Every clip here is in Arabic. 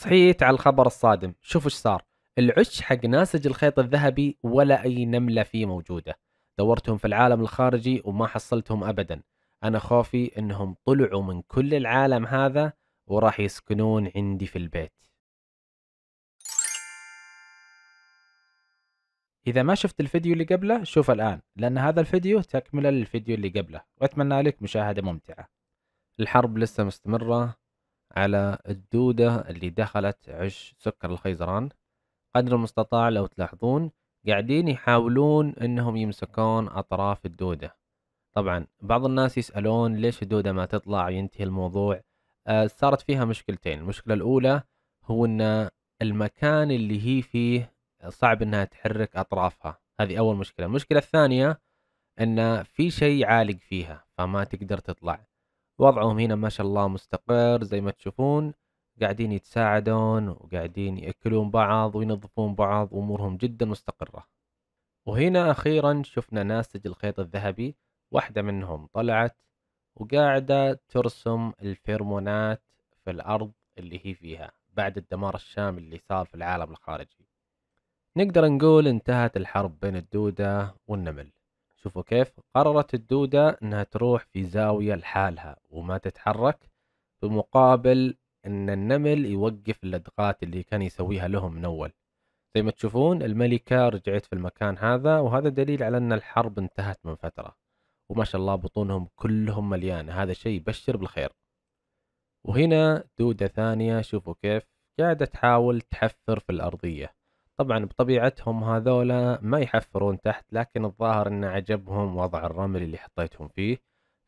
صحيت على الخبر الصادم شوف ايش صار العش حق ناسج الخيط الذهبي ولا أي نملة فيه موجودة دورتهم في العالم الخارجي وما حصلتهم أبدا أنا خوفي أنهم طلعوا من كل العالم هذا وراح يسكنون عندي في البيت إذا ما شفت الفيديو اللي قبله شوف الآن لأن هذا الفيديو تكملة للفيديو اللي قبله وأتمنى لك مشاهدة ممتعة الحرب لسه مستمرة على الدودة اللي دخلت عش سكر الخيزران قدر المستطاع لو تلاحظون قاعدين يحاولون انهم يمسكون اطراف الدودة طبعا بعض الناس يسألون ليش الدودة ما تطلع ينتهي الموضوع آه صارت فيها مشكلتين المشكلة الاولى هو ان المكان اللي هي فيه صعب انها تحرك اطرافها هذه اول مشكلة المشكلة الثانية ان في شيء عالق فيها فما تقدر تطلع وضعهم هنا ما شاء الله مستقر زي ما تشوفون قاعدين يتساعدون وقاعدين يأكلون بعض وينظفون بعض وأمورهم جدا مستقرة وهنا أخيرا شفنا ناسج الخيط الذهبي واحدة منهم طلعت وقاعدة ترسم الفيرمونات في الأرض اللي هي فيها بعد الدمار الشامل اللي صار في العالم الخارجي نقدر نقول انتهت الحرب بين الدودة والنمل شوفوا كيف قررت الدودة أنها تروح في زاوية لحالها وما تتحرك بمقابل أن النمل يوقف اللدغات اللي كان يسويها لهم من أول زي ما تشوفون الملكة رجعت في المكان هذا وهذا دليل على أن الحرب انتهت من فترة وما شاء الله بطونهم كلهم مليانة هذا شيء يبشر بالخير وهنا دودة ثانية شوفوا كيف قاعدة تحاول تحفر في الأرضية طبعا بطبيعتهم هذولا ما يحفرون تحت لكن الظاهر أن عجبهم وضع الرمل اللي حطيتهم فيه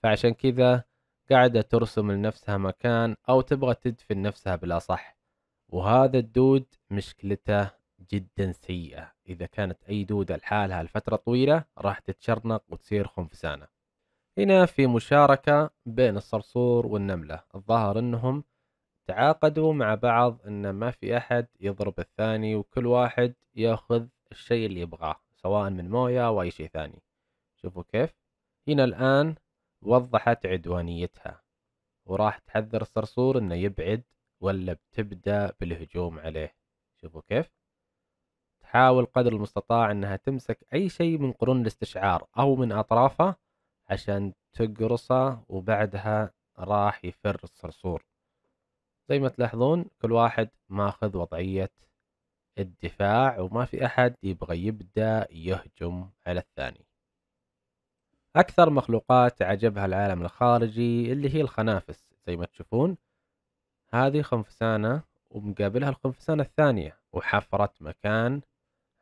فعشان كذا قاعدة ترسم لنفسها مكان أو تبغى تدفن نفسها بالأصح وهذا الدود مشكلته جدا سيئة إذا كانت أي دودة لحالها لفترة طويلة راح تتشرنق وتصير خنفسانة هنا في مشاركة بين الصرصور والنملة الظاهر أنهم تعاقدوا مع بعض ان ما في احد يضرب الثاني وكل واحد ياخذ الشيء اللي يبغاه سواء من مويه او اي شيء ثاني شوفوا كيف هنا الان وضحت عدوانيتها وراح تحذر الصرصور انه يبعد ولا بتبدا بالهجوم عليه شوفوا كيف تحاول قدر المستطاع انها تمسك اي شيء من قرون الاستشعار او من اطرافه عشان تقرصه وبعدها راح يفر الصرصور زي ما تلاحظون كل واحد ماخذ وضعية الدفاع وما في أحد يبغى يبدأ يهجم على الثاني أكثر مخلوقات عجبها العالم الخارجي اللي هي الخنافس زي ما تشوفون هذه خنفسانة ومقابلها الخنفسانة الثانية وحفرت مكان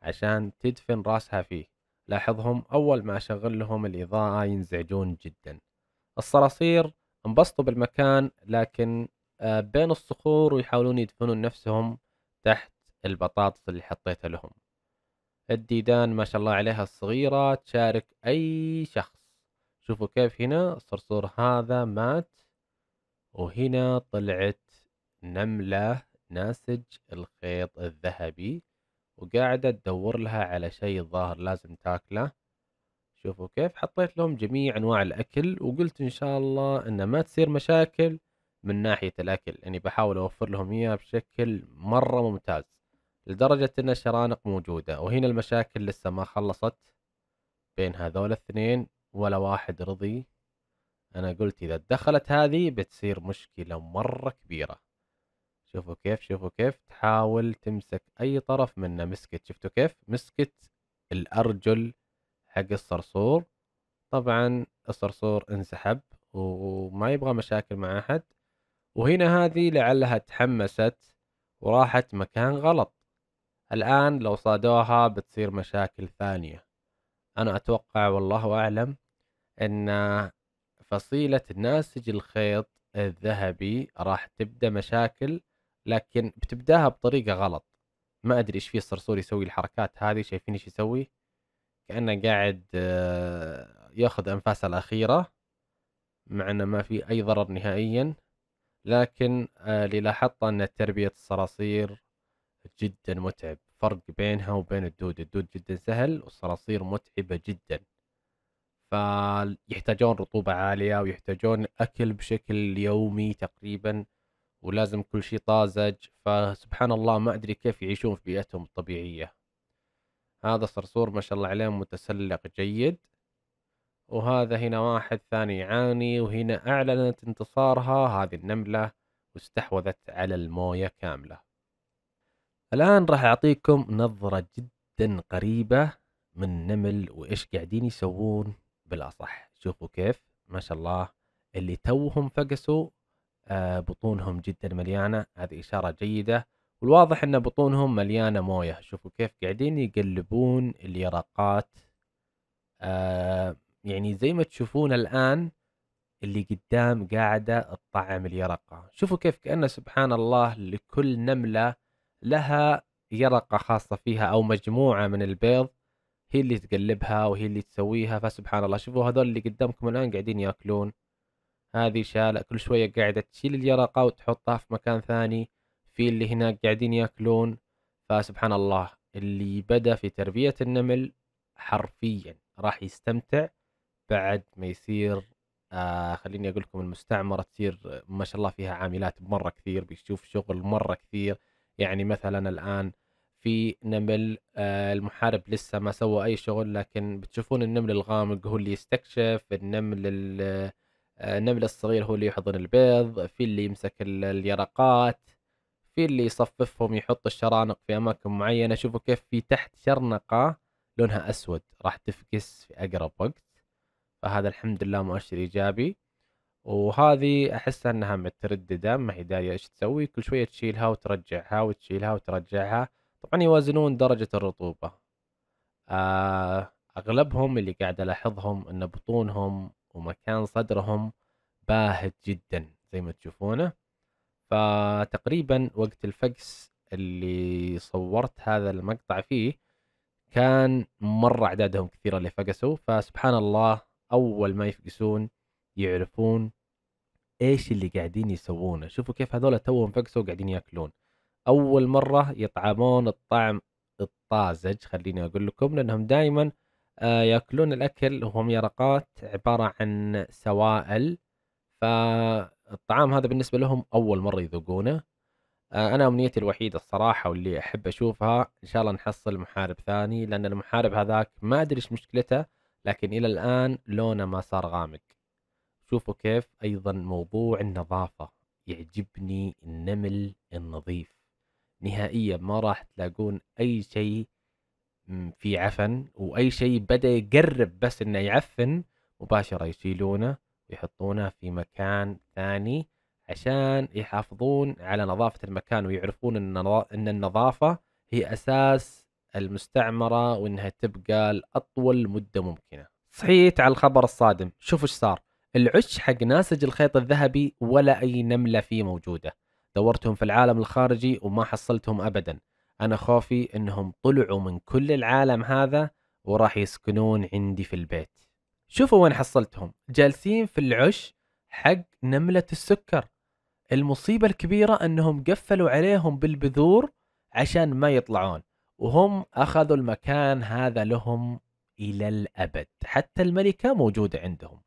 عشان تدفن راسها فيه لاحظهم أول ما أشغل لهم الإضاءة ينزعجون جدا الصراصير انبسطوا بالمكان لكن آه، بين الصخور ويحاولون يدفنون نفسهم تحت البطاطس اللي حطيتها لهم الديدان ما شاء الله عليها الصغيرة تشارك أي شخص شوفوا كيف هنا الصرصور هذا مات وهنا طلعت نملة ناسج الخيط الذهبي وقاعدة تدور لها على شيء ظاهر لازم تاكله شوفوا كيف حطيت لهم جميع أنواع الأكل وقلت إن شاء الله إنه ما تصير مشاكل من ناحيه الاكل اني يعني بحاول اوفر لهم اياه بشكل مره ممتاز لدرجه ان الشرانق موجوده وهنا المشاكل لسه ما خلصت بين هذول الاثنين ولا واحد رضي انا قلت اذا دخلت هذه بتصير مشكله مره كبيره شوفوا كيف شوفوا كيف تحاول تمسك اي طرف منه مسكت شفتوا كيف مسكت الارجل حق الصرصور طبعا الصرصور انسحب وما يبغى مشاكل مع احد وهنا هذه لعلها تحمست وراحت مكان غلط الآن لو صادوها بتصير مشاكل ثانية أنا أتوقع والله أعلم أن فصيلة ناسج الخيط الذهبي راح تبدأ مشاكل لكن بتبداها بطريقة غلط ما أدري إيش في الصرصور يسوي الحركات هذه شايفين إيش يسوي كأنه قاعد آه، ياخذ أنفاسه الأخيرة مع أنه ما في أي ضرر نهائيا لكن آه، اللي لاحظته أن تربية الصراصير جدا متعب فرق بينها وبين الدود الدود جدا سهل والصراصير متعبة جدا فيحتاجون رطوبة عالية ويحتاجون أكل بشكل يومي تقريبا ولازم كل شيء طازج فسبحان الله ما أدري كيف يعيشون في بيئتهم الطبيعية هذا صرصور ما شاء الله عليه متسلق جيد وهذا هنا واحد ثاني يعاني وهنا أعلنت انتصارها هذه النملة واستحوذت على الموية كاملة الآن راح أعطيكم نظرة جدا قريبة من نمل وإيش قاعدين يسوون بالأصح شوفوا كيف ما شاء الله اللي توهم فقسوا آه، بطونهم جدا مليانة هذه إشارة جيدة والواضح أن بطونهم مليانة موية شوفوا كيف قاعدين يقلبون اليرقات آه، يعني زي ما تشوفون الآن اللي قدام قاعدة تطعم اليرقة شوفوا كيف كأن سبحان الله لكل نملة لها يرقة خاصة فيها أو مجموعة من البيض هي اللي تقلبها وهي اللي تسويها فسبحان الله شوفوا هذول اللي قدامكم الآن قاعدين يأكلون هذه شالة كل شوية قاعدة تشيل اليرقة وتحطها في مكان ثاني في اللي هناك قاعدين يأكلون فسبحان الله اللي بدأ في تربية النمل حرفيا راح يستمتع بعد ما يصير آه خليني اقول لكم المستعمره تصير ما شاء الله فيها عاملات مره كثير بيشوف شغل مره كثير يعني مثلا الان في نمل آه المحارب لسه ما سوى اي شغل لكن بتشوفون النمل الغامق هو اللي يستكشف النمل آه، النمل الصغير هو اللي يحضن البيض في اللي يمسك اليرقات في اللي يصففهم يحط الشرانق في اماكن معينه شوفوا كيف في تحت شرنقه لونها اسود راح تفكس في اقرب وقت فهذا الحمد لله مؤشر ايجابي وهذه احس انها متردده ما هي داريه ايش تسوي كل شويه تشيلها وترجعها وتشيلها وترجعها طبعا يوازنون درجه الرطوبه آه اغلبهم اللي قاعد الاحظهم ان بطونهم ومكان صدرهم باهت جدا زي ما تشوفونه فتقريبا وقت الفقس اللي صورت هذا المقطع فيه كان مره اعدادهم كثيره اللي فقسوا فسبحان الله اول ما يفقسون يعرفون ايش اللي قاعدين يسوونه شوفوا كيف هذول توهم فقسوا قاعدين ياكلون اول مره يطعمون الطعم الطازج خليني اقول لكم لانهم دائما آه، ياكلون الاكل وهم يرقات عباره عن سوائل فالطعام هذا بالنسبه لهم اول مره يذوقونه آه، انا امنيتي الوحيده الصراحه واللي احب اشوفها ان شاء الله نحصل محارب ثاني لان المحارب هذاك ما ادري ايش مشكلته لكن إلى الآن لونه ما صار غامق شوفوا كيف أيضا موضوع النظافة يعجبني النمل النظيف نهائيا ما راح تلاقون أي شيء في عفن وأي شيء بدأ يقرب بس إنه يعفن مباشرة يشيلونه ويحطونه في مكان ثاني عشان يحافظون على نظافة المكان ويعرفون أن النظافة هي أساس المستعمرة وإنها تبقى لأطول مدة ممكنة صحيت على الخبر الصادم شوف ايش صار العش حق ناسج الخيط الذهبي ولا أي نملة فيه موجودة دورتهم في العالم الخارجي وما حصلتهم أبدا أنا خوفي أنهم طلعوا من كل العالم هذا وراح يسكنون عندي في البيت شوفوا وين حصلتهم جالسين في العش حق نملة السكر المصيبة الكبيرة أنهم قفلوا عليهم بالبذور عشان ما يطلعون وهم أخذوا المكان هذا لهم إلى الأبد حتى الملكة موجودة عندهم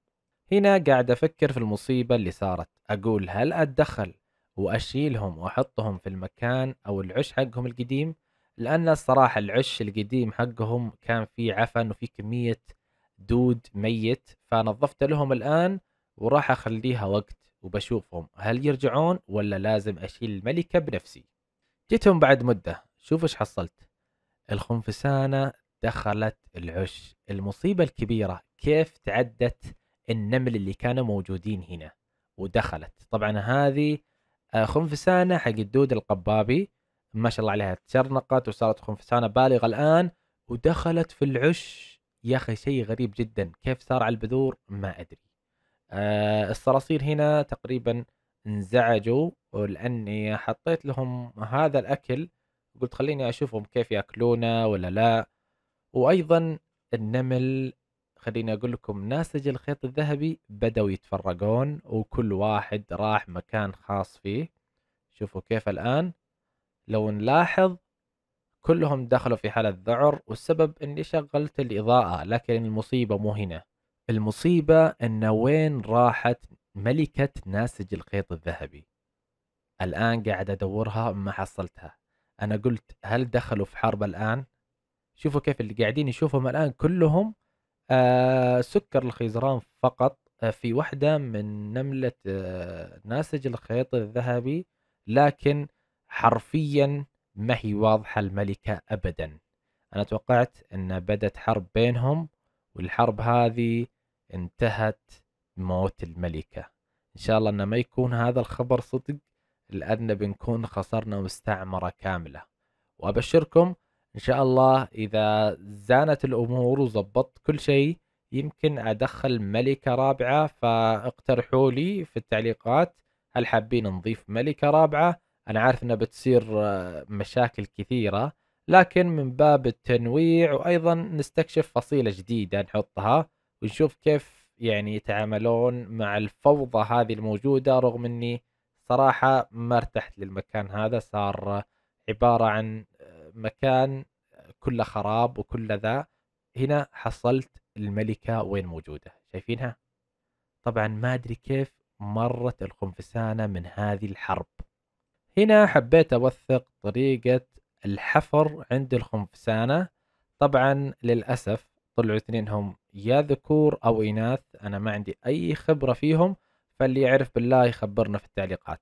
هنا قاعد أفكر في المصيبة اللي صارت أقول هل أتدخل وأشيلهم وأحطهم في المكان أو العش حقهم القديم لأن الصراحة العش القديم حقهم كان فيه عفن وفي كمية دود ميت فنظفت لهم الآن وراح أخليها وقت وبشوفهم هل يرجعون ولا لازم أشيل الملكة بنفسي جيتهم بعد مدة شوف ايش حصلت الخنفسانة دخلت العش المصيبة الكبيرة كيف تعدت النمل اللي كانوا موجودين هنا ودخلت طبعا هذه آه، خنفسانة حق الدود القبابي ما شاء الله عليها تشرنقت وصارت خنفسانة بالغة الآن ودخلت في العش يا أخي شيء غريب جدا كيف صار على البذور ما أدري آه الصراصير هنا تقريبا انزعجوا لأني حطيت لهم هذا الأكل قلت خليني اشوفهم كيف ياكلونه ولا لا وايضا النمل خليني اقول لكم ناسج الخيط الذهبي بدأوا يتفرقون وكل واحد راح مكان خاص فيه شوفوا كيف الان لو نلاحظ كلهم دخلوا في حالة ذعر والسبب اني شغلت الاضاءة لكن المصيبة مو هنا المصيبة ان وين راحت ملكة ناسج الخيط الذهبي الان قاعد ادورها ما حصلتها انا قلت هل دخلوا في حرب الان شوفوا كيف اللي قاعدين يشوفهم الان كلهم آه سكر الخيزران فقط آه في واحدة من نملة آه ناسج الخيط الذهبي لكن حرفيا ما هي واضحة الملكة أبدا أنا توقعت أن بدت حرب بينهم والحرب هذه انتهت بموت الملكة إن شاء الله أن ما يكون هذا الخبر صدق لأن بنكون خسرنا مستعمرة كاملة وأبشركم إن شاء الله إذا زانت الأمور وظبطت كل شيء يمكن أدخل ملكة رابعة فاقترحوا لي في التعليقات هل حابين نضيف ملكة رابعة أنا عارف أنها بتصير آه، مشاكل كثيرة لكن من باب التنويع وأيضا نستكشف فصيلة جديدة نحطها ونشوف كيف يعني يتعاملون مع الفوضى هذه الموجودة رغم أني صراحة ما ارتحت للمكان هذا صار عبارة عن آه، مكان آه، كله خراب وكله ذا هنا حصلت الملكة وين موجودة شايفينها طبعا ما أدري كيف مرت الخنفسانة من هذه الحرب هنا حبيت أوثق طريقة الحفر عند الخنفسانة طبعا للأسف طلعوا اثنينهم يا ذكور أو إناث أنا ما عندي أي خبرة فيهم فاللي يعرف بالله يخبرنا في التعليقات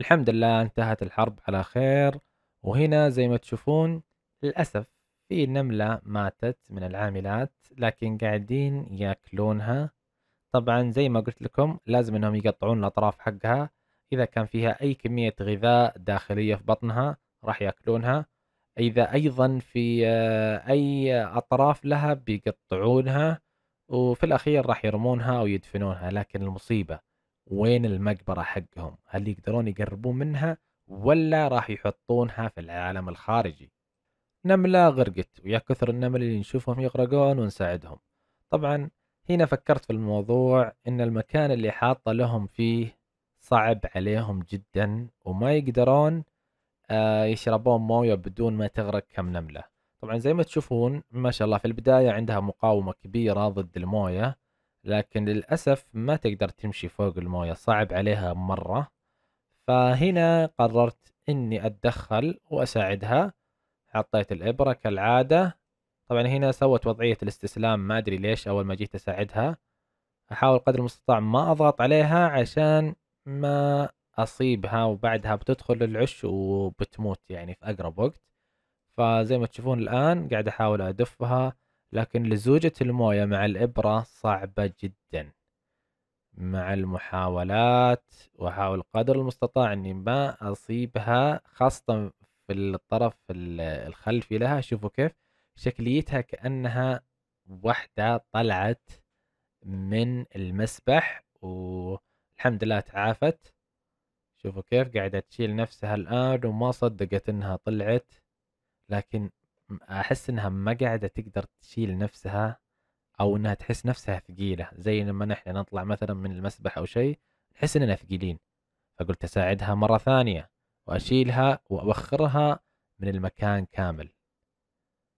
الحمد لله انتهت الحرب على خير وهنا زي ما تشوفون للأسف في نملة ماتت من العاملات لكن قاعدين ياكلونها طبعا زي ما قلت لكم لازم انهم يقطعون الاطراف حقها اذا كان فيها اي كمية غذاء داخلية في بطنها راح ياكلونها اذا ايضا في آه، اي اطراف لها بيقطعونها وفي الأخير راح يرمونها ويدفنونها لكن المصيبة وين المقبرة حقهم هل يقدرون يقربون منها ولا راح يحطونها في العالم الخارجي نملة غرقت ويا كثر النمل اللي نشوفهم يغرقون ونساعدهم طبعا هنا فكرت في الموضوع ان المكان اللي حاطه لهم فيه صعب عليهم جدا وما يقدرون آه، يشربون مويه بدون ما تغرق كم نمله طبعا زي ما تشوفون ما شاء الله في البداية عندها مقاومة كبيرة ضد الموية لكن للأسف ما تقدر تمشي فوق الموية صعب عليها مرة فهنا قررت اني اتدخل واساعدها حطيت الابرة كالعادة طبعا هنا سوت وضعية الاستسلام ما ادري ليش اول ما جيت اساعدها احاول قدر المستطاع ما اضغط عليها عشان ما اصيبها وبعدها بتدخل العش وبتموت يعني في اقرب وقت فزي ما تشوفون الآن قاعد أحاول أدفها لكن لزوجة الموية مع الإبرة صعبة جدا مع المحاولات وأحاول قدر المستطاع أني ما أصيبها خاصة في الطرف الخلفي لها شوفوا كيف شكليتها كأنها وحدة طلعت من المسبح والحمد لله تعافت شوفوا كيف قاعدة تشيل نفسها الآن وما صدقت إنها طلعت لكن احس انها ما قاعده تقدر تشيل نفسها او انها تحس نفسها ثقيله زي لما نحن نطلع مثلا من المسبح او شيء نحس اننا ثقيلين فقلت اساعدها مره ثانيه واشيلها واوخرها من المكان كامل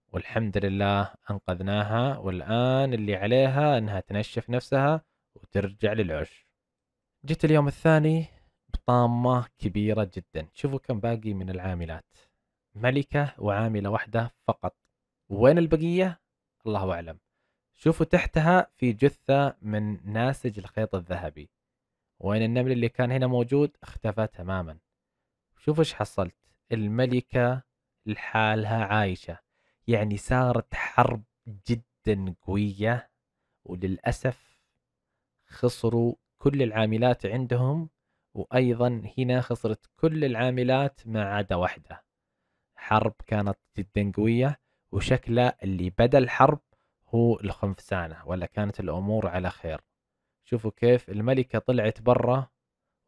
والحمد لله انقذناها والان اللي عليها انها تنشف نفسها وترجع للعش جيت اليوم الثاني بطامة كبيرة جدا شوفوا كم باقي من العاملات ملكة وعاملة واحدة فقط وين البقية؟ الله أعلم شوفوا تحتها في جثة من ناسج الخيط الذهبي وين النمل اللي كان هنا موجود اختفى تماما شوفوا ايش حصلت الملكة لحالها عايشة يعني صارت حرب جدا قوية وللأسف خسروا كل العاملات عندهم وأيضا هنا خسرت كل العاملات ما عدا واحدة حرب كانت جدا قوية وشكله اللي بدا الحرب هو الخنفسانة ولا كانت الأمور على خير شوفوا كيف الملكة طلعت برا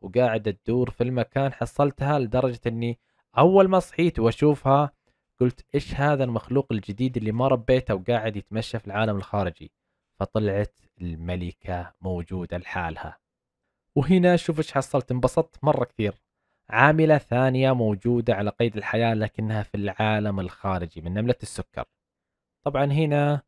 وقاعدة تدور في المكان حصلتها لدرجة أني أول ما صحيت وأشوفها قلت إيش هذا المخلوق الجديد اللي ما ربيته وقاعد يتمشى في العالم الخارجي فطلعت الملكة موجودة لحالها وهنا شوف إيش حصلت انبسطت مرة كثير عاملة ثانية موجودة على قيد الحياة لكنها في العالم الخارجي من نملة السكر طبعا هنا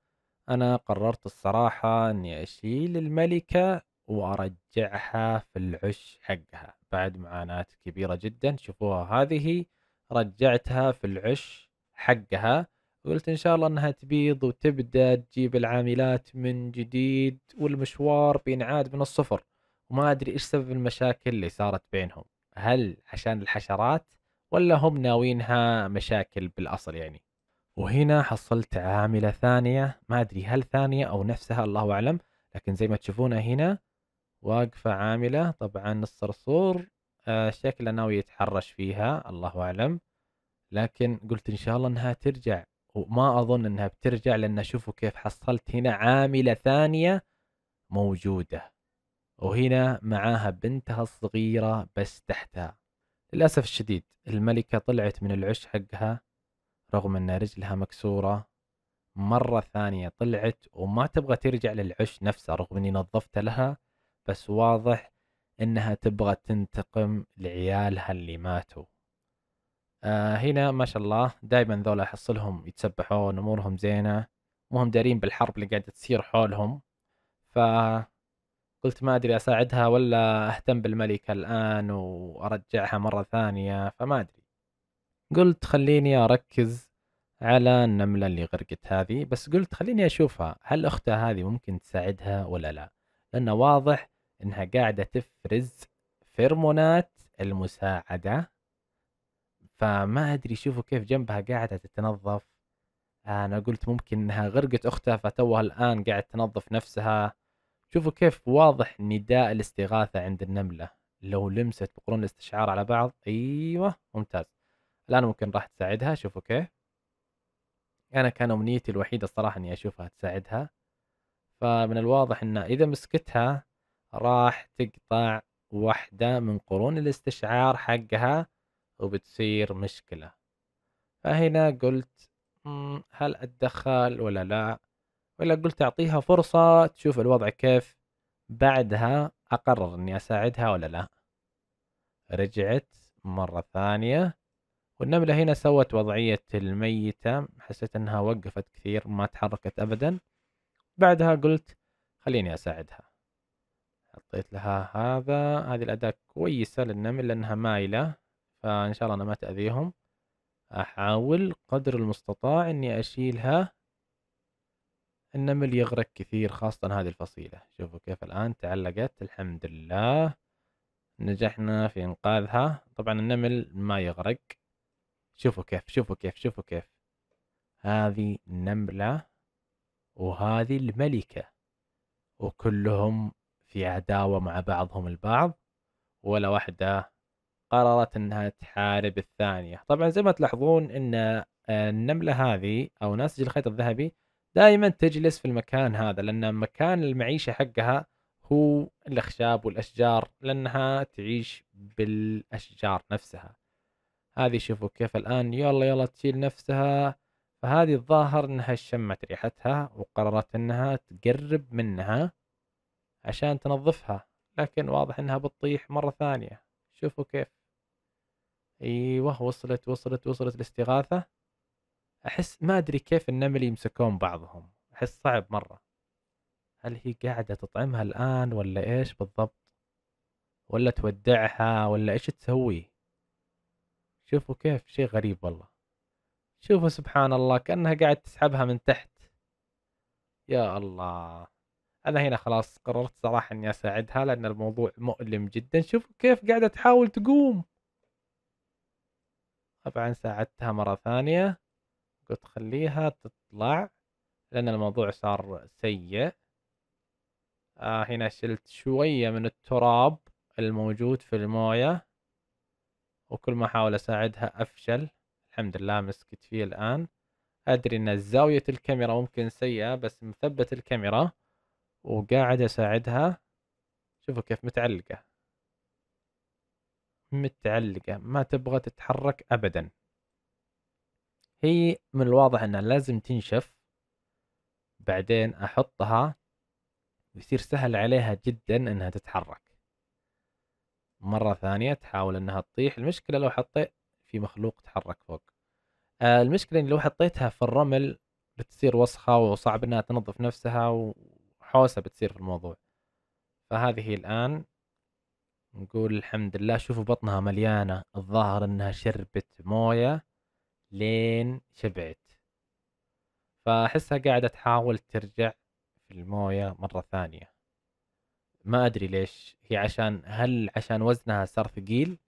أنا قررت الصراحة أني أشيل الملكة وأرجعها في العش حقها بعد معاناة كبيرة جدا شوفوها هذه رجعتها في العش حقها قلت إن شاء الله أنها تبيض وتبدأ تجيب العاملات من جديد والمشوار بينعاد من الصفر وما أدري إيش سبب المشاكل اللي صارت بينهم هل عشان الحشرات ولا هم ناوينها مشاكل بالأصل يعني وهنا حصلت عاملة ثانية ما أدري هل ثانية أو نفسها الله أعلم لكن زي ما تشوفونها هنا واقفة عاملة طبعا الصرصور آه، شكله ناوي يتحرش فيها الله أعلم لكن قلت إن شاء الله أنها ترجع وما أظن أنها بترجع لأن شوفوا كيف حصلت هنا عاملة ثانية موجودة وهنا معاها بنتها الصغيرة بس تحتها للأسف الشديد الملكة طلعت من العش حقها رغم أن رجلها مكسورة مرة ثانية طلعت وما تبغى ترجع للعش نفسه رغم أني نظفت لها بس واضح أنها تبغى تنتقم لعيالها اللي ماتوا آه هنا ما شاء الله دائما ذولا أحصلهم يتسبحون أمورهم زينة وهم دارين بالحرب اللي قاعدة تصير حولهم ف قلت ما ادري اساعدها ولا اهتم بالملكه الان وارجعها مره ثانيه فما ادري قلت خليني اركز على النمله اللي غرقت هذه بس قلت خليني اشوفها هل اختها هذه ممكن تساعدها ولا لا لانه واضح انها قاعده تفرز فيرمونات المساعده فما ادري شوفوا كيف جنبها قاعده تتنظف انا قلت ممكن انها غرقت اختها فتوها الان قاعد تنظف نفسها شوفوا كيف واضح نداء الاستغاثة عند النملة لو لمست بقرون الاستشعار على بعض أيوة ممتاز الآن ممكن راح تساعدها شوفوا كيف أنا كان أمنيتي الوحيدة الصراحة إني أشوفها تساعدها فمن الواضح إن إذا مسكتها راح تقطع واحدة من قرون الاستشعار حقها وبتصير مشكلة فهنا قلت هل أتدخل ولا لا ولا قلت اعطيها فرصه تشوف الوضع كيف بعدها اقرر اني اساعدها ولا لا رجعت مره ثانيه والنمله هنا سوت وضعيه الميته حسيت انها وقفت كثير ما تحركت ابدا بعدها قلت خليني اساعدها حطيت لها هذا هذه الأداة كويسة للنمل لأنها مايلة فإن شاء الله أنا ما تأذيهم أحاول قدر المستطاع إني أشيلها النمل يغرق كثير خاصة هذه الفصيلة شوفوا كيف الآن تعلقت الحمد لله نجحنا في إنقاذها طبعا النمل ما يغرق شوفوا كيف شوفوا كيف شوفوا كيف هذه النملة وهذه الملكة وكلهم في عداوة مع بعضهم البعض ولا واحدة قررت انها تحارب الثانية طبعا زي ما تلاحظون ان آه، النملة هذه او ناسج الخيط الذهبي دائما تجلس في المكان هذا لان مكان المعيشه حقها هو الاخشاب والاشجار لانها تعيش بالاشجار نفسها هذه شوفوا كيف الان يلا يلا تشيل نفسها فهذه الظاهر انها شمت ريحتها وقررت انها تقرب منها عشان تنظفها لكن واضح انها بتطيح مرة ثانية شوفوا كيف ايوه وصلت وصلت وصلت الاستغاثة احس ما ادري كيف النمل يمسكون بعضهم احس صعب مره هل هي قاعده تطعمها الان ولا ايش بالضبط ولا تودعها ولا ايش تسوي شوفوا كيف شيء غريب والله شوفوا سبحان الله كانها قاعد تسحبها من تحت يا الله انا هنا خلاص قررت صراحه اني اساعدها لان الموضوع مؤلم جدا شوفوا كيف قاعده تحاول تقوم طبعا ساعدتها مره ثانيه قلت خليها تطلع لأن الموضوع صار سيء آه هنا شلت شوية من التراب الموجود في الموية وكل ما أحاول أساعدها أفشل الحمد لله مسكت فيه الآن أدري أن زاوية الكاميرا ممكن سيئة بس مثبت الكاميرا وقاعد أساعدها شوفوا كيف متعلقة متعلقة ما تبغى تتحرك أبدا هي من الواضح انها لازم تنشف بعدين احطها بيصير سهل عليها جدا انها تتحرك مرة ثانية تحاول انها تطيح المشكلة لو حطيت في مخلوق تحرك فوق آه، المشكلة إن لو حطيتها في الرمل بتصير وسخة وصعب انها تنظف نفسها وحوسة بتصير في الموضوع فهذه الان نقول الحمد لله شوفوا بطنها مليانة الظاهر انها شربت موية لين شبعت فأحسها قاعدة تحاول ترجع في الموية مرة ثانية ما أدري ليش هي عشان هل عشان وزنها صار ثقيل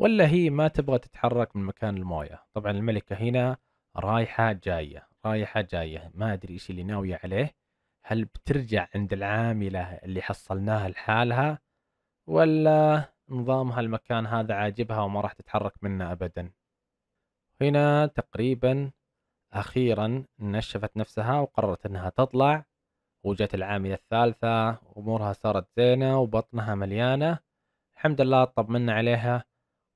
ولا هي ما تبغى تتحرك من مكان الموية طبعا الملكة هنا رايحة جاية رايحة جاية ما أدري إيش اللي ناوية عليه هل بترجع عند العاملة اللي حصلناها لحالها ولا نظامها المكان هذا عاجبها وما راح تتحرك منه أبدا هنا تقريبا أخيرا نشفت نفسها وقررت أنها تطلع وجت العاملة الثالثة أمورها صارت زينة وبطنها مليانة الحمد لله طمنا عليها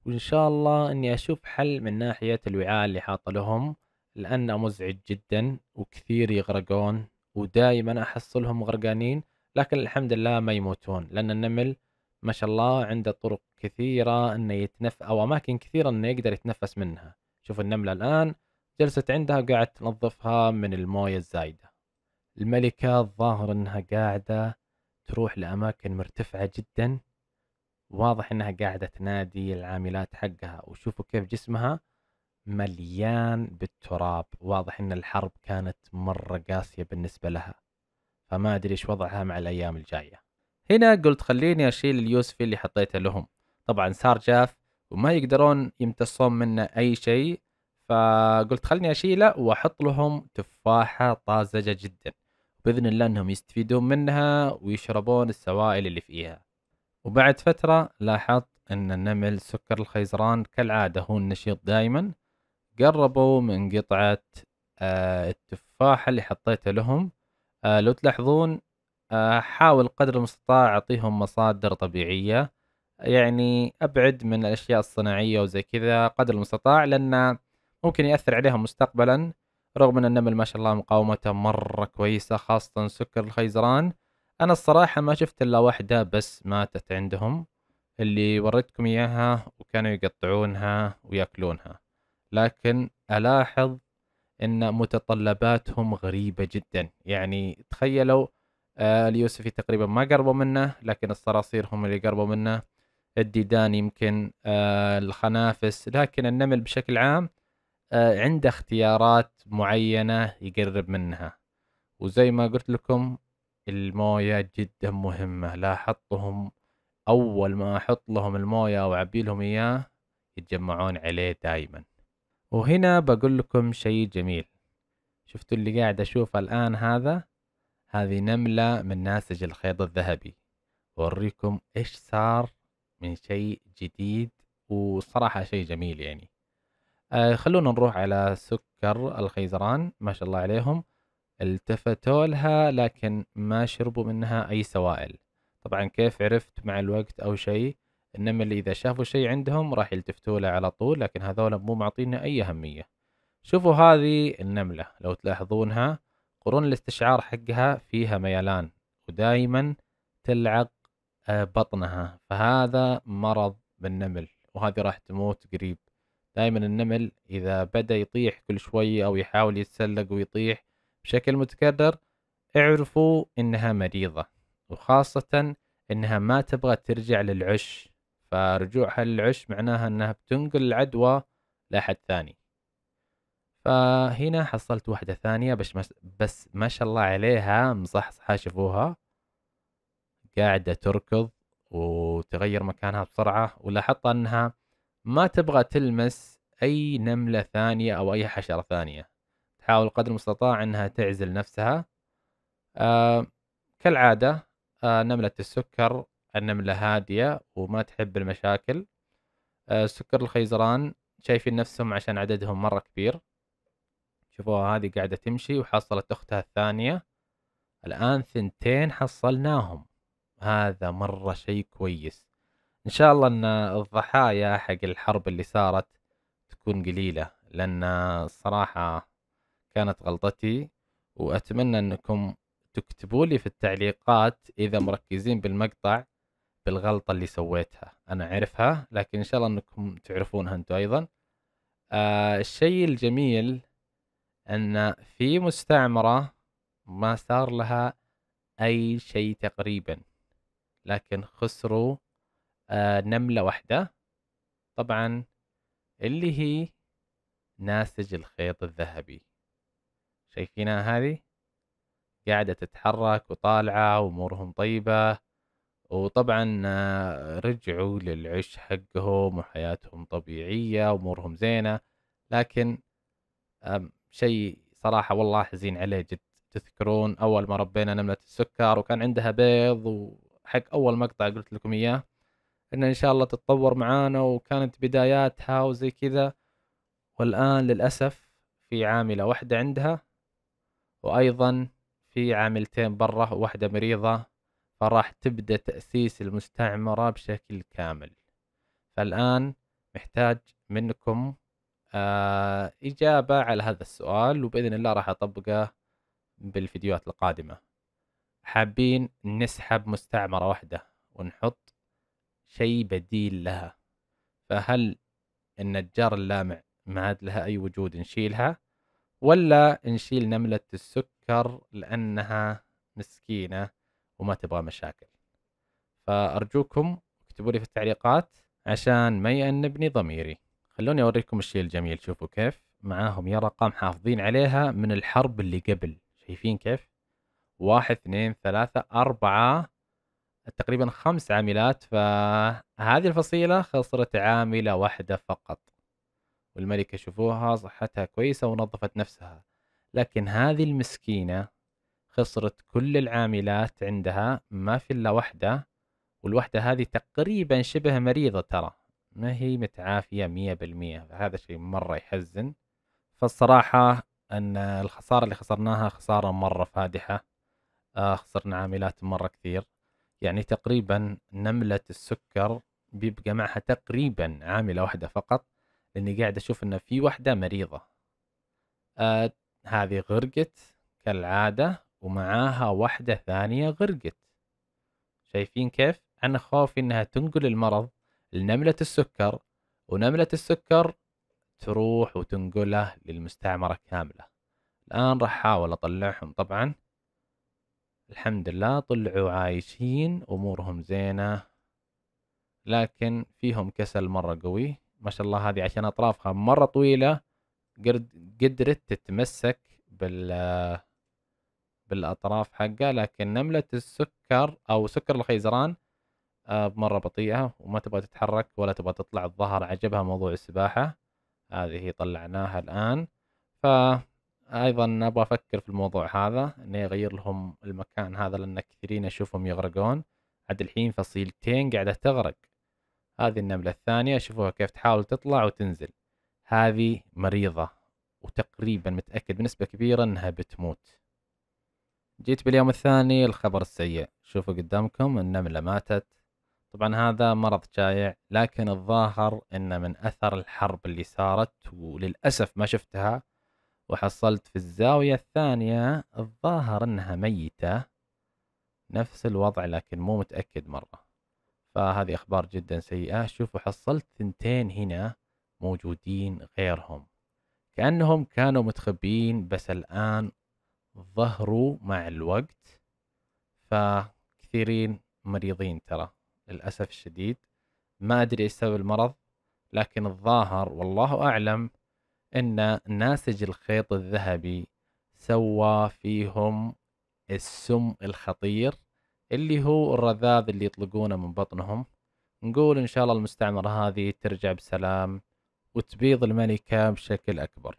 وإن شاء الله أني أشوف حل من ناحية الوعاء اللي حاطه لهم لأنه مزعج جدا وكثير يغرقون ودائما أحصلهم غرقانين لكن الحمد لله ما يموتون لأن النمل ما شاء الله عنده طرق كثيرة أنه يتنف أو أماكن كثيرة أنه يقدر يتنفس منها شوف النملة الآن جلست عندها قاعد تنظفها من الموية الزايدة الملكة الظاهر أنها قاعدة تروح لأماكن مرتفعة جدا واضح أنها قاعدة تنادي العاملات حقها وشوفوا كيف جسمها مليان بالتراب واضح أن الحرب كانت مرة قاسية بالنسبة لها فما أدري إيش وضعها مع الأيام الجاية هنا قلت خليني أشيل اليوسفي اللي حطيته لهم طبعا سار جاف وما يقدرون يمتصون منه اي شيء فقلت خلني اشيله واحط لهم تفاحه طازجه جدا باذن الله انهم يستفيدون منها ويشربون السوائل اللي فيها وبعد فتره لاحظت ان النمل سكر الخيزران كالعاده هو النشيط دائما قربوا من قطعه آه، التفاحه اللي حطيتها لهم آه، لو تلاحظون آه، حاول قدر المستطاع اعطيهم مصادر طبيعيه يعني ابعد من الاشياء الصناعيه وزي كذا قدر المستطاع لان ممكن ياثر عليهم مستقبلا رغم ان النمل ما شاء الله مقاومته مره كويسه خاصه سكر الخيزران انا الصراحه ما شفت الا واحده بس ماتت عندهم اللي وريتكم اياها وكانوا يقطعونها وياكلونها لكن الاحظ ان متطلباتهم غريبه جدا يعني تخيلوا آه، اليوسفي تقريبا ما قربوا منه لكن الصراصير هم اللي قربوا منه الديدان يمكن آه، الخنافس لكن النمل بشكل عام آه، عنده اختيارات معينة يقرب منها وزي ما قلت لكم الموية جدا مهمة لا حطهم أول ما أحط لهم الموية أو لهم إياه يتجمعون عليه دايما وهنا بقول لكم شيء جميل شفتوا اللي قاعد أشوفه الآن هذا هذه نملة من ناسج الخيط الذهبي وأوريكم إيش صار من شيء جديد وصراحة شيء جميل يعني آه خلونا نروح على سكر الخيزران ما شاء الله عليهم التفتوا لها لكن ما شربوا منها أي سوائل طبعا كيف عرفت مع الوقت أو شيء إنما اللي إذا شافوا شيء عندهم راح يلتفتوا له على طول لكن هذول مو معطينا أي أهمية شوفوا هذه النملة لو تلاحظونها قرون الاستشعار حقها فيها ميلان ودائما تلعق آه، بطنها فهذا مرض بالنمل وهذه راح تموت قريب دائما النمل إذا بدأ يطيح كل شوي أو يحاول يتسلق ويطيح بشكل متكرر اعرفوا إنها مريضة وخاصة إنها ما تبغى ترجع للعش فرجوعها للعش معناها إنها بتنقل العدوى لأحد ثاني فهنا حصلت واحدة ثانية بس بس ما شاء الله عليها مصحصحة شوفوها قاعده تركض وتغير مكانها بسرعه ولاحظت انها ما تبغى تلمس اي نمله ثانيه او اي حشره ثانيه تحاول قدر المستطاع انها تعزل نفسها آه كالعاده آه نمله السكر النمله هاديه وما تحب المشاكل آه سكر الخيزران شايفين نفسهم عشان عددهم مره كبير شوفوها هذه قاعده تمشي وحصلت اختها الثانيه الان ثنتين حصلناهم هذا مرة شيء كويس إن شاء الله أن الضحايا حق الحرب اللي صارت تكون قليلة لأن الصراحة كانت غلطتي وأتمنى أنكم تكتبوا لي في التعليقات إذا مركزين بالمقطع بالغلطة اللي سويتها أنا أعرفها لكن إن شاء الله أنكم تعرفونها أنتم أيضا آه الشيء الجميل أن في مستعمرة ما صار لها أي شيء تقريبا لكن خسروا آه نملة واحدة طبعا اللي هي ناسج الخيط الذهبي شايفينها هذه قاعدة تتحرك وطالعة وأمورهم طيبة وطبعا آه، رجعوا للعش حقهم وحياتهم طبيعية وأمورهم زينة لكن شيء صراحة والله حزين عليه جد تذكرون أول ما ربينا نملة السكر وكان عندها بيض و حق اول مقطع قلت لكم اياه ان ان شاء الله تتطور معانا وكانت بداياتها وزي كذا والان للاسف في عامله واحده عندها وايضا في عاملتين برا وواحده مريضه فراح تبدا تاسيس المستعمره بشكل كامل فالان محتاج منكم آه اجابه على هذا السؤال وباذن الله راح اطبقه بالفيديوهات القادمه حابين نسحب مستعمرة واحدة ونحط شيء بديل لها فهل النجار اللامع ما عاد لها أي وجود نشيلها ولا نشيل نملة السكر لأنها مسكينة وما تبغى مشاكل فأرجوكم اكتبوا لي في التعليقات عشان ما يأنبني ضميري خلوني أوريكم الشيء الجميل شوفوا كيف معاهم يا رقم حافظين عليها من الحرب اللي قبل شايفين كيف واحد اثنين ثلاثة أربعة تقريبا خمس عاملات فهذه الفصيلة خسرت عاملة واحدة فقط والملكة شوفوها صحتها كويسة ونظفت نفسها لكن هذه المسكينة خسرت كل العاملات عندها ما في إلا واحدة والوحدة هذه تقريبا شبه مريضة ترى ما هي متعافية مية بالمية هذا شيء مرة يحزن فالصراحة أن الخسارة اللي خسرناها خسارة مرة فادحة خسرنا عاملات مره كثير يعني تقريبا نمله السكر بيبقى معها تقريبا عامله واحده فقط لاني قاعد اشوف ان في واحده مريضه آه هذه غرقت كالعاده ومعاها واحده ثانيه غرقت شايفين كيف انا خوفي انها تنقل المرض لنمله السكر ونمله السكر تروح وتنقله للمستعمره كامله الان راح احاول اطلعهم طبعا الحمد لله طلعوا عايشين امورهم زينه لكن فيهم كسل مره قوي ما شاء الله هذه عشان اطرافها مره طويله قدرت تتمسك بال بالاطراف حقه لكن نمله السكر او سكر الخيزران آه، مره بطيئه وما تبغى تتحرك ولا تبغى تطلع الظهر عجبها موضوع السباحه هذه طلعناها الان ف ايضا ابغى افكر في الموضوع هذا اني اغير لهم المكان هذا لان كثيرين اشوفهم يغرقون عاد الحين فصيلتين قاعده تغرق هذه النمله الثانيه شوفوها كيف تحاول تطلع وتنزل هذه مريضه وتقريبا متاكد بنسبه كبيره انها بتموت جيت باليوم الثاني الخبر السيء شوفوا قدامكم النمله ماتت طبعا هذا مرض شايع لكن الظاهر انه من اثر الحرب اللي صارت وللاسف ما شفتها وحصلت في الزاوية الثانية الظاهر انها ميتة نفس الوضع لكن مو متأكد مرة فهذه اخبار جدا سيئة شوفوا حصلت ثنتين هنا موجودين غيرهم كأنهم كانوا متخبيين بس الآن ظهروا مع الوقت فكثيرين مريضين ترى للأسف الشديد ما أدري إيش سبب المرض لكن الظاهر والله أعلم أن ناسج الخيط الذهبي سوى فيهم السم الخطير اللي هو الرذاذ اللي يطلقونه من بطنهم نقول إن شاء الله المستعمرة هذه ترجع بسلام وتبيض الملكة بشكل أكبر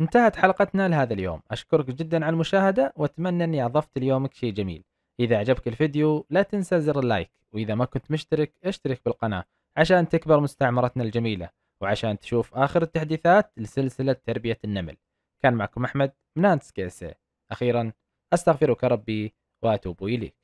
انتهت حلقتنا لهذا اليوم أشكرك جدا على المشاهدة وأتمنى أني أضفت ليومك شيء جميل إذا عجبك الفيديو لا تنسى زر اللايك وإذا ما كنت مشترك اشترك بالقناة عشان تكبر مستعمرتنا الجميلة وعشان تشوف آخر التحديثات لسلسلة تربية النمل كان معكم أحمد من كيسي إيه. أخيرا أستغفرك ربي وأتوب إليك